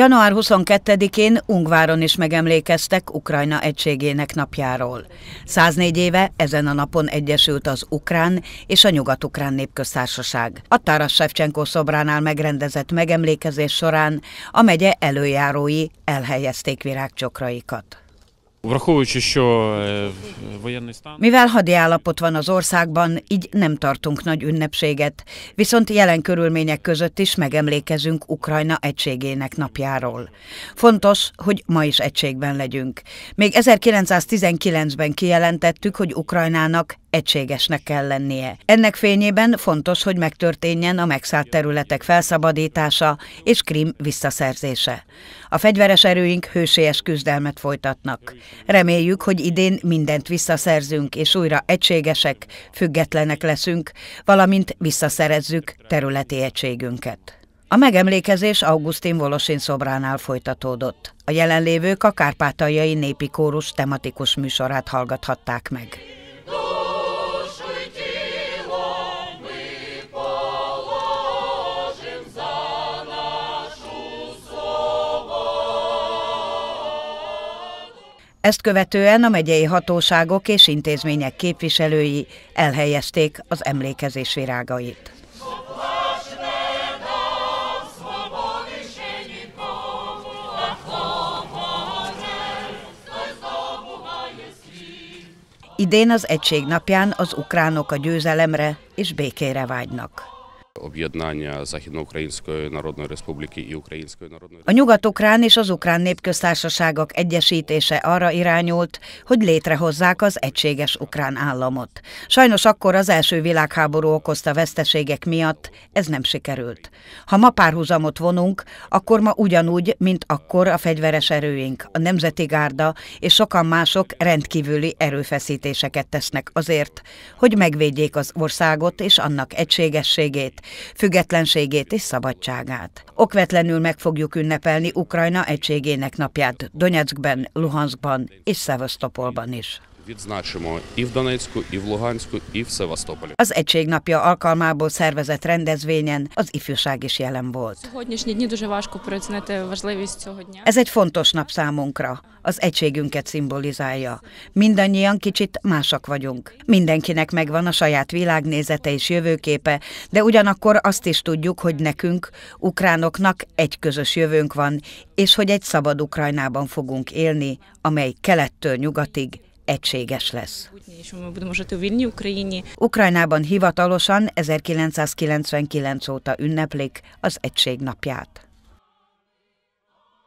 Január 22-én Ungváron is megemlékeztek Ukrajna egységének napjáról. 104 éve ezen a napon egyesült az Ukrán és a Nyugat-Ukrán Népköztársaság. A Taras Sevcsenko szobránál megrendezett megemlékezés során a megye előjárói elhelyezték virágcsokraikat. Mivel hadi állapot van az országban, így nem tartunk nagy ünnepséget, viszont jelen körülmények között is megemlékezünk Ukrajna egységének napjáról. Fontos, hogy ma is egységben legyünk. Még 1919-ben kijelentettük, hogy Ukrajnának egységesnek kell lennie. Ennek fényében fontos, hogy megtörténjen a megszállt területek felszabadítása és Krim visszaszerzése. A fegyveres erőink hősies küzdelmet folytatnak. Reméljük, hogy idén mindent visszaszerzünk, és újra egységesek, függetlenek leszünk, valamint visszaszerezzük területi egységünket. A megemlékezés Augustin Volosin szobránál folytatódott. A jelenlévők a kárpátaljai népi kórus tematikus műsorát hallgathatták meg. Ezt követően a megyei hatóságok és intézmények képviselői elhelyezték az emlékezés virágait. Idén az egység napján az ukránok a győzelemre és békére vágynak. A Nyugat-Ukrán és az Ukrán Népköztársaságok egyesítése arra irányult, hogy létrehozzák az egységes ukrán államot. Sajnos akkor az első világháború okozta veszteségek miatt ez nem sikerült. Ha ma párhuzamot vonunk, akkor ma ugyanúgy, mint akkor a fegyveres erőink, a Nemzeti Gárda és sokan mások rendkívüli erőfeszítéseket tesznek azért, hogy megvédjék az országot és annak egységességét, függetlenségét és szabadságát. Okvetlenül meg fogjuk ünnepelni Ukrajna egységének napját Donetskben, Luhanskban és Szevasztopolban is. Az egység napja alkalmából szervezett rendezvényen az ifjúság is jelen volt. Ez egy fontos nap számunkra. Az egységünket szimbolizálja. Mindannyian kicsit másak vagyunk. Mindenkinek megvan a saját világnézete és jövőképe, de ugyanakkor azt is tudjuk, hogy nekünk, ukránoknak egy közös jövőnk van, és hogy egy szabad Ukrajnában fogunk élni, amely kelettől nyugatig egységes lesz. Ukrajnában hivatalosan 1999 óta ünneplik az egység napját.